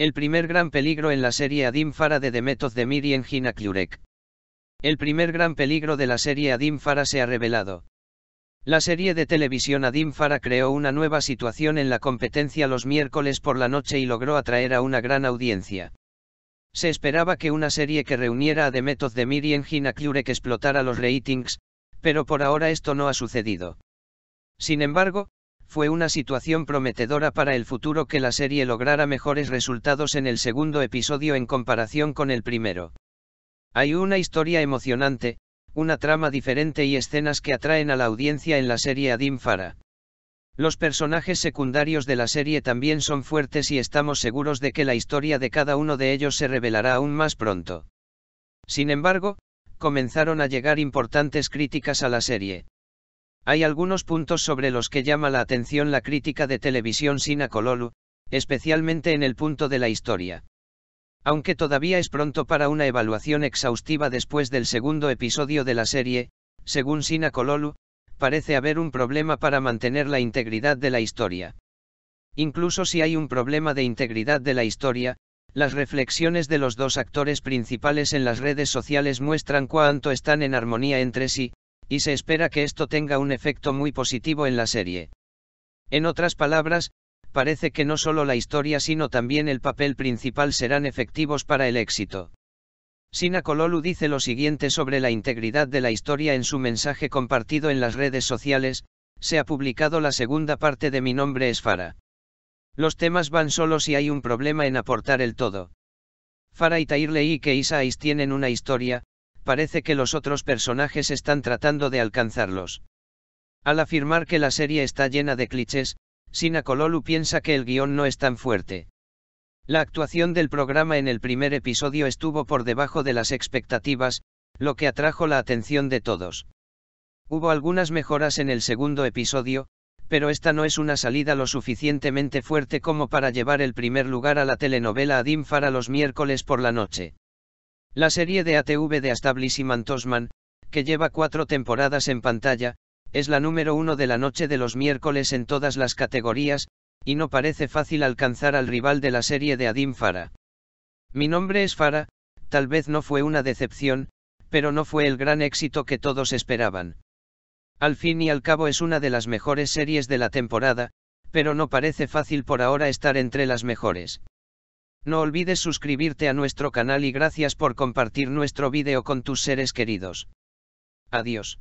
El primer gran peligro en la serie Adim Fara de Method de Mirien AKLUREK El primer gran peligro de la serie Adim se ha revelado. La serie de televisión Adim creó una nueva situación en la competencia los miércoles por la noche y logró atraer a una gran audiencia. Se esperaba que una serie que reuniera a Demetoz de Hina Aklurek explotara los ratings, pero por ahora esto no ha sucedido. Sin embargo, fue una situación prometedora para el futuro que la serie lograra mejores resultados en el segundo episodio en comparación con el primero. Hay una historia emocionante, una trama diferente y escenas que atraen a la audiencia en la serie Adim Fara. Los personajes secundarios de la serie también son fuertes y estamos seguros de que la historia de cada uno de ellos se revelará aún más pronto. Sin embargo, comenzaron a llegar importantes críticas a la serie. Hay algunos puntos sobre los que llama la atención la crítica de televisión Sina especialmente en el punto de la historia. Aunque todavía es pronto para una evaluación exhaustiva después del segundo episodio de la serie, según Sinacololu, parece haber un problema para mantener la integridad de la historia. Incluso si hay un problema de integridad de la historia, las reflexiones de los dos actores principales en las redes sociales muestran cuánto están en armonía entre sí, y se espera que esto tenga un efecto muy positivo en la serie. En otras palabras, parece que no solo la historia sino también el papel principal serán efectivos para el éxito. Sina Kololu dice lo siguiente sobre la integridad de la historia en su mensaje compartido en las redes sociales, se ha publicado la segunda parte de Mi nombre es Fara. Los temas van solo si hay un problema en aportar el todo. Fara y Tair y que Isaís tienen una historia, parece que los otros personajes están tratando de alcanzarlos. Al afirmar que la serie está llena de clichés, Sina Kololu piensa que el guión no es tan fuerte. La actuación del programa en el primer episodio estuvo por debajo de las expectativas, lo que atrajo la atención de todos. Hubo algunas mejoras en el segundo episodio, pero esta no es una salida lo suficientemente fuerte como para llevar el primer lugar a la telenovela Adim a los miércoles por la noche. La serie de ATV de y Mantosman, que lleva cuatro temporadas en pantalla, es la número uno de la noche de los miércoles en todas las categorías, y no parece fácil alcanzar al rival de la serie de Adim Farah. Mi nombre es Farah, tal vez no fue una decepción, pero no fue el gran éxito que todos esperaban. Al fin y al cabo es una de las mejores series de la temporada, pero no parece fácil por ahora estar entre las mejores. No olvides suscribirte a nuestro canal y gracias por compartir nuestro video con tus seres queridos. Adiós.